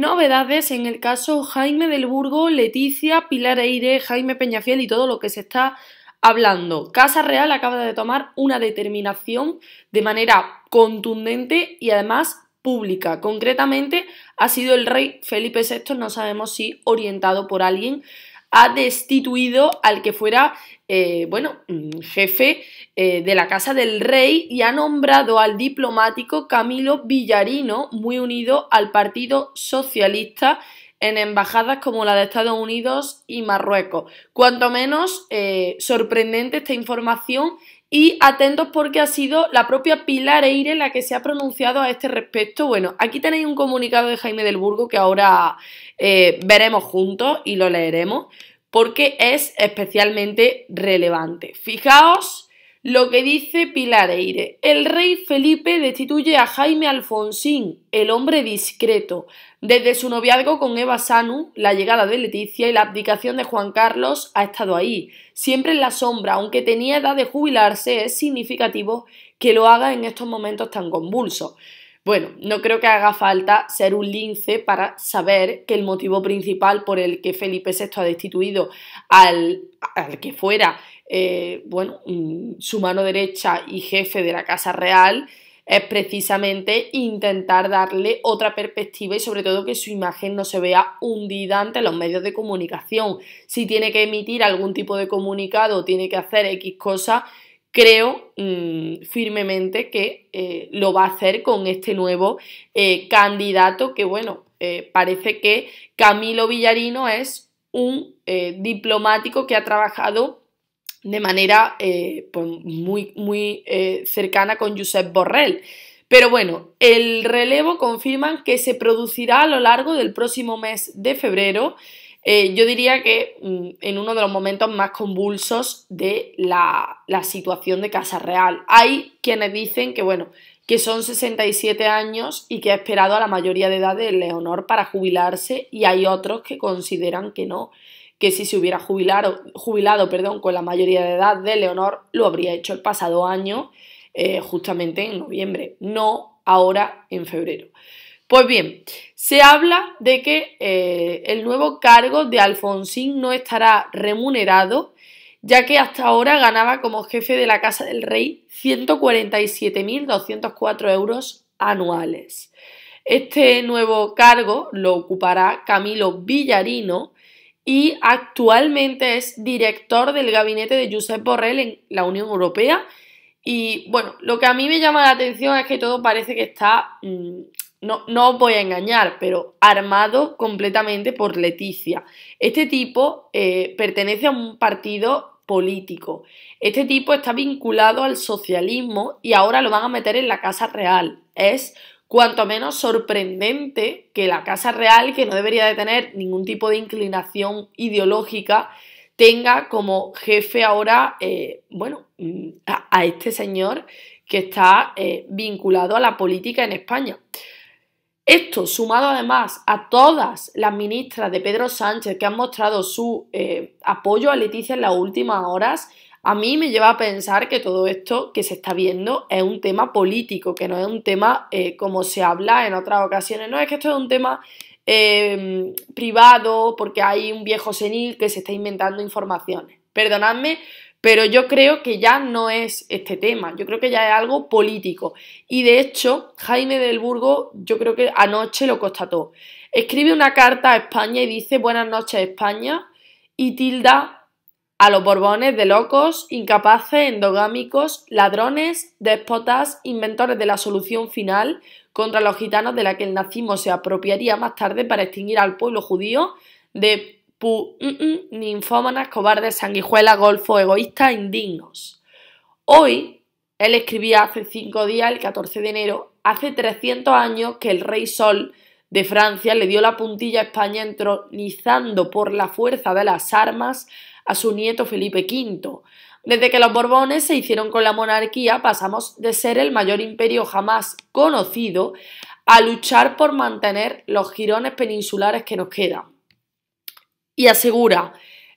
novedades en el caso Jaime del Burgo, Leticia, Pilar Eire, Jaime Peñafiel y todo lo que se está hablando. Casa Real acaba de tomar una determinación de manera contundente y además pública. Concretamente ha sido el rey Felipe VI, no sabemos si orientado por alguien ha destituido al que fuera, eh, bueno, mm, jefe eh, de la Casa del Rey y ha nombrado al diplomático Camilo Villarino, muy unido al Partido Socialista en embajadas como la de Estados Unidos y Marruecos. Cuanto menos eh, sorprendente esta información y atentos porque ha sido la propia Pilar Eire la que se ha pronunciado a este respecto. Bueno, aquí tenéis un comunicado de Jaime del Burgo que ahora eh, veremos juntos y lo leeremos porque es especialmente relevante. Fijaos lo que dice Pilar El rey Felipe destituye a Jaime Alfonsín, el hombre discreto, desde su noviazgo con Eva Sanu, la llegada de Leticia y la abdicación de Juan Carlos ha estado ahí, siempre en la sombra, aunque tenía edad de jubilarse, es significativo que lo haga en estos momentos tan convulsos. Bueno, no creo que haga falta ser un lince para saber que el motivo principal por el que Felipe VI ha destituido al, que fuera, eh, bueno, mm, su mano derecha y jefe de la Casa Real, es precisamente intentar darle otra perspectiva y sobre todo que su imagen no se vea hundida ante los medios de comunicación. Si tiene que emitir algún tipo de comunicado, tiene que hacer X cosa, creo mm, firmemente que eh, lo va a hacer con este nuevo eh, candidato que, bueno, eh, parece que Camilo Villarino es un diplomático que ha trabajado de manera pues, muy, muy cercana con Josep Borrell. Pero bueno, el relevo confirman que se producirá a lo largo del próximo mes de febrero eh, yo diría que mm, en uno de los momentos más convulsos de la, situación de Casa Real. Hay quienes dicen que, que son 67 años y que ha esperado a la mayoría de edad de Leonor para jubilarse y hay otros que consideran que no, que si se hubiera jubilado, jubilado perdón, con la mayoría de edad de Leonor lo habría hecho el pasado año, eh, justamente en noviembre, no ahora en febrero. Pues bien, se habla de que eh, el nuevo cargo de Alfonsín no estará remunerado, ya que hasta ahora ganaba como jefe de la Casa del Rey 147.204 euros anuales. Este nuevo cargo lo ocupará Camilo Villarino y actualmente es director del gabinete de Josep Borrell en la Unión Europea. Y bueno, lo que a mí me llama la atención es que todo parece que está mm, no, os voy a engañar, pero armado completamente por Leticia. Este tipo eh, pertenece a un partido político. Este tipo está vinculado al socialismo y ahora lo van a meter en la Casa Real. Es cuanto menos sorprendente que la Casa Real, que no debería de tener ningún tipo de inclinación ideológica, tenga como jefe ahora, eh, bueno, mm, a, este señor que está eh, vinculado a la política en España. Esto, sumado además a todas las ministras de Pedro Sánchez que han mostrado su eh, apoyo a Leticia en las últimas horas, a mí me lleva a pensar que todo esto que se está viendo es un tema político, que no es un tema eh, como se habla en otras ocasiones. No, es que esto es un tema em, privado porque hay un viejo senil que se está inventando informaciones. Perdonadme, pero yo creo que ya no es este tema, yo creo que ya es algo político. Y de hecho, Jaime del Burgo, yo creo que anoche lo constató. Escribe una carta a España y dice Buenas noches España y tilda a los borbones de locos, incapaces, endogámicos, ladrones, déspotas, inventores de la solución final contra los gitanos de la que el nazismo se apropiaría más tarde para extinguir al pueblo judío de pu, mm, mm, ninfómanas, cobardes, sanguijuelas, golfo, egoístas, indignos. Hoy, él escribía hace cinco días, el 14 de enero, hace 300 años que el rey Sol de Francia le dio la puntilla a España entronizando por la fuerza de las armas a su nieto Felipe V. Desde que los Borbones se hicieron con la monarquía, pasamos de ser el mayor imperio jamás conocido a luchar por mantener los jirones peninsulares que nos quedan. Y asegura,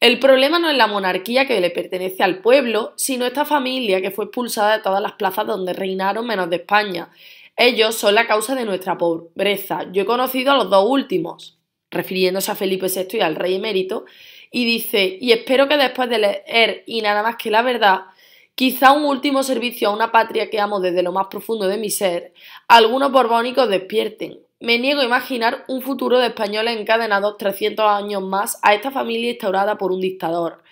el problema no es la monarquía que le pertenece al pueblo, sino esta familia que fue expulsada de todas las plazas donde reinaron menos de España. Ellos son la causa de nuestra pobreza. Yo he conocido a los dos últimos, refiriéndose a Felipe VI y al rey emérito, y dice, y espero que después de leer y nada más que la verdad, quizá un último servicio a una patria que amo desde lo más profundo de mi ser, algunos borbónicos despierten, me niego a imaginar un futuro de españoles encadenados 300 años más a esta familia instaurada por un dictador.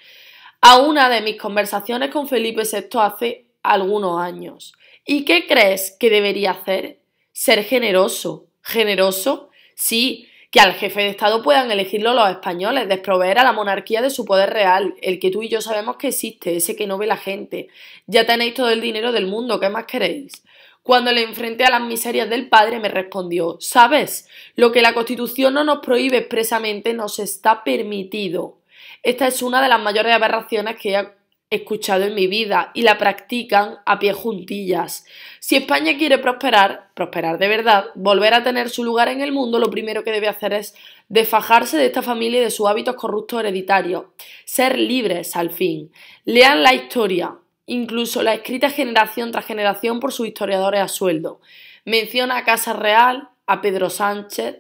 A una de mis conversaciones con Felipe VI hace algunos años. ¿Y qué crees que debería hacer? Ser generoso. ¿Generoso? Sí, que al jefe de Estado puedan elegirlo los españoles, desproveer a la monarquía de su poder real, el que tú y yo sabemos que existe, ese que no ve la gente. Ya tenéis todo el dinero del mundo, ¿qué más queréis? Cuando le enfrenté a las miserias del padre me respondió, ¿sabes? Lo que la Constitución no nos prohíbe expresamente nos está permitido. Esta es una de las mayores aberraciones que he escuchado en mi vida y la practican a pie juntillas. Si España quiere prosperar, prosperar de verdad, volver a tener su lugar en el mundo, lo primero que debe hacer es desfajarse de esta familia y de sus hábitos corruptos hereditarios. Ser libres, al fin. Lean la historia, incluso la escrita generación tras generación por sus historiadores a sueldo. Menciona a Casa Real, a Pedro Sánchez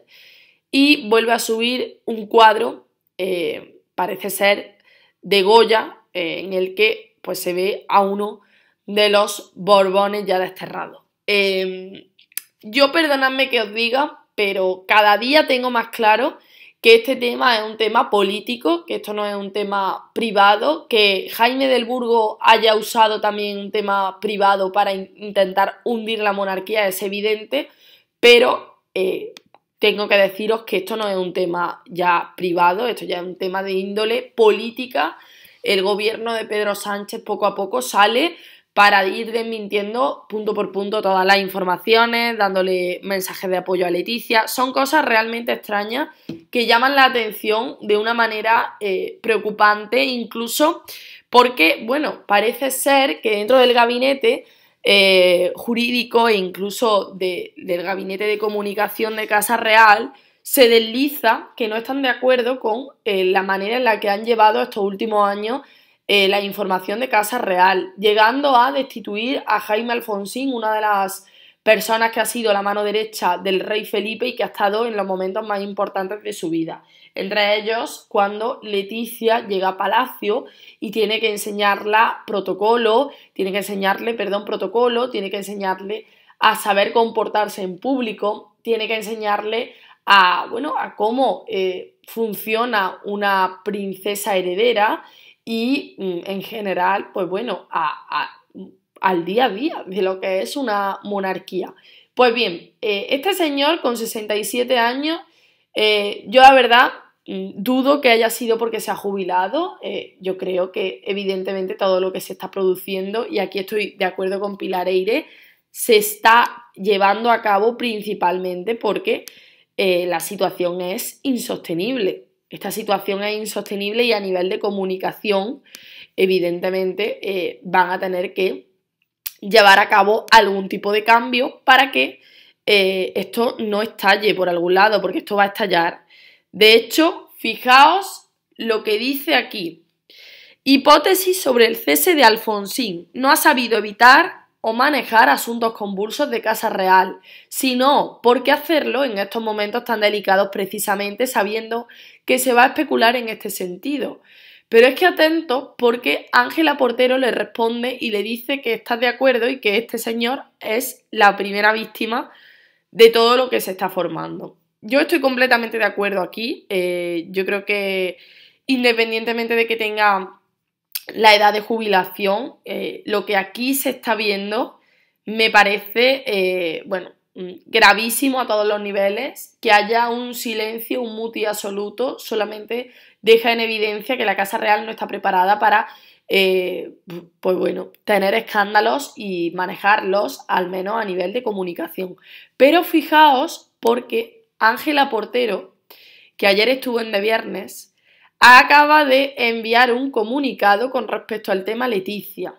y vuelve a subir un cuadro, eh, parece ser de Goya, eh, en el que pues, se ve a uno de los Borbones ya desterrados. Eh, yo perdonadme que os diga, pero cada día tengo más claro que este tema es un tema político, que esto no es un tema privado, que Jaime del Burgo haya usado también un tema privado para intentar hundir la monarquía es evidente, pero eh, tengo que deciros que esto no es un tema ya privado, esto ya es un tema de índole política. El gobierno de Pedro Sánchez poco a poco sale para ir desmintiendo punto por punto todas las informaciones, dándole mensajes de apoyo a Leticia. Son cosas realmente extrañas que llaman la atención de una manera eh, preocupante, incluso porque, bueno, parece ser que dentro del gabinete eh, jurídico e incluso del gabinete de comunicación de Casa Real, se desliza que no están de acuerdo con eh, la manera en la que han llevado estos últimos años eh, la información de Casa Real, llegando a destituir a Jaime Alfonsín, una de las personas que ha sido la mano derecha del rey Felipe y que ha estado en los momentos más importantes de su vida. Entre ellos, cuando Leticia llega a Palacio y tiene que enseñarla protocolo, tiene que enseñarle, perdón, protocolo, tiene que enseñarle a saber comportarse en público, tiene que enseñarle a, bueno, a cómo eh, funciona una princesa heredera y mm, en general, pues bueno, a, al día a día de lo que es una monarquía. Pues bien, eh, este señor con 67 años, eh, yo la verdad mm, dudo que haya sido porque se ha jubilado. Eh, yo creo que evidentemente todo lo que se está produciendo, y aquí estoy de acuerdo con Pilar Eire, se está llevando a cabo principalmente porque la situación es insostenible. Esta situación es insostenible y a nivel de comunicación, evidentemente, eh, van a tener que llevar a cabo algún tipo de cambio para que eh, esto no estalle por algún lado, porque esto va a estallar. De hecho, fijaos lo que dice aquí. Hipótesis sobre el cese de Alfonsín. No ha sabido evitar o manejar asuntos convulsos de casa real, sino por qué hacerlo en estos momentos tan delicados precisamente sabiendo que se va a especular en este sentido. Pero es que atento porque Ángela Portero le responde y le dice que está de acuerdo y que este señor es la primera víctima de todo lo que se está formando. Yo estoy completamente de acuerdo aquí, eh, yo creo que independientemente de que tenga la edad de jubilación, eh, lo que aquí se está viendo me parece, eh, bueno, mm, gravísimo a todos los niveles, que haya un silencio, un muti absoluto, solamente deja en evidencia que la Casa Real no está preparada para, eh, pues bueno, tener escándalos y manejarlos, al menos a nivel de comunicación. Pero fijaos, porque Ángela Portero, que ayer estuvo en de viernes, acaba de enviar un comunicado con respecto al tema Leticia.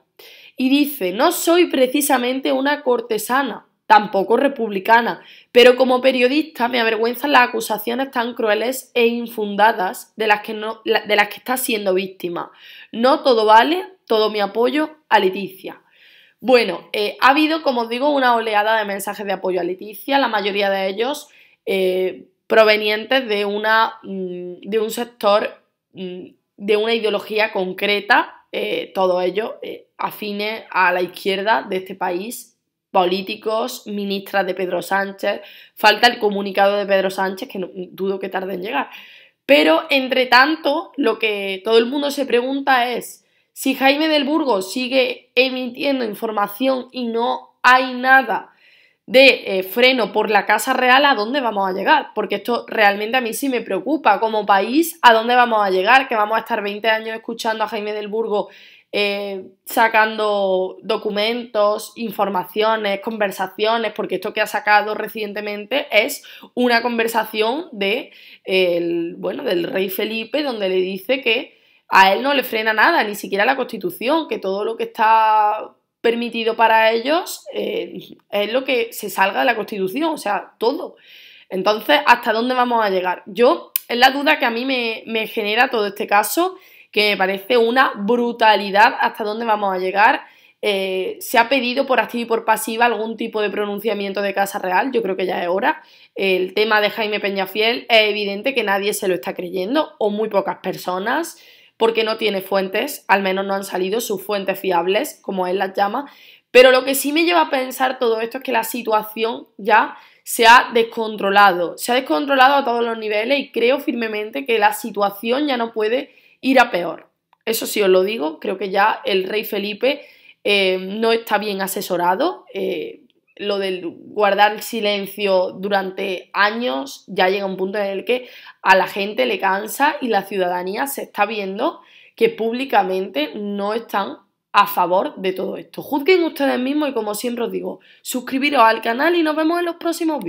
Y dice, no soy precisamente una cortesana, tampoco republicana, pero como periodista me avergüenzan las acusaciones tan crueles e infundadas de las que, de las que está siendo víctima. No todo vale, todo mi apoyo a Leticia. Bueno, eh, ha habido, como os digo, una oleada de mensajes de apoyo a Leticia, la mayoría de ellos eh, provenientes de, una, mm, de un sector de una ideología concreta, eh, todo ello eh, afine a la izquierda de este país políticos, ministras de Pedro Sánchez, falta el comunicado de Pedro Sánchez, que dudo que tarde en llegar. Pero, entre tanto, lo que todo el mundo se pregunta es si Jaime del Burgo sigue emitiendo información y no hay nada de eh, freno por la Casa Real, ¿a dónde vamos a llegar? Porque esto realmente a mí sí me preocupa como país, ¿a dónde vamos a llegar? Que vamos a estar 20 años escuchando a Jaime del Burgo eh, sacando documentos, informaciones, conversaciones, porque esto que ha sacado recientemente es una conversación de, el, bueno, del rey Felipe, donde le dice que a él no le frena nada, ni siquiera la Constitución, que todo lo que está permitido para ellos eh, es lo que se salga de la Constitución, o sea, todo. Entonces, ¿hasta dónde vamos a llegar? Yo, es la duda que a mí me, genera todo este caso, que me parece una brutalidad hasta dónde vamos a llegar. Eh, se ha pedido por activo y por pasiva algún tipo de pronunciamiento de Casa Real, yo creo que ya es hora. El tema de Jaime Peñafiel es evidente que nadie se lo está creyendo, o muy pocas personas porque no tiene fuentes, al menos no han salido sus fuentes fiables, como él las llama, pero lo que sí me lleva a pensar todo esto es que la situación ya se ha descontrolado, se ha descontrolado a todos los niveles y creo firmemente que la situación ya no puede ir a peor. Eso sí os lo digo, creo que ya el rey Felipe eh, no está bien asesorado. Eh, lo del guardar silencio durante años ya llega un punto en el que a la gente le cansa y la ciudadanía se está viendo que públicamente no están a favor de todo esto. Juzguen ustedes mismos y como siempre os digo, suscribiros al canal y nos vemos en los próximos vídeos.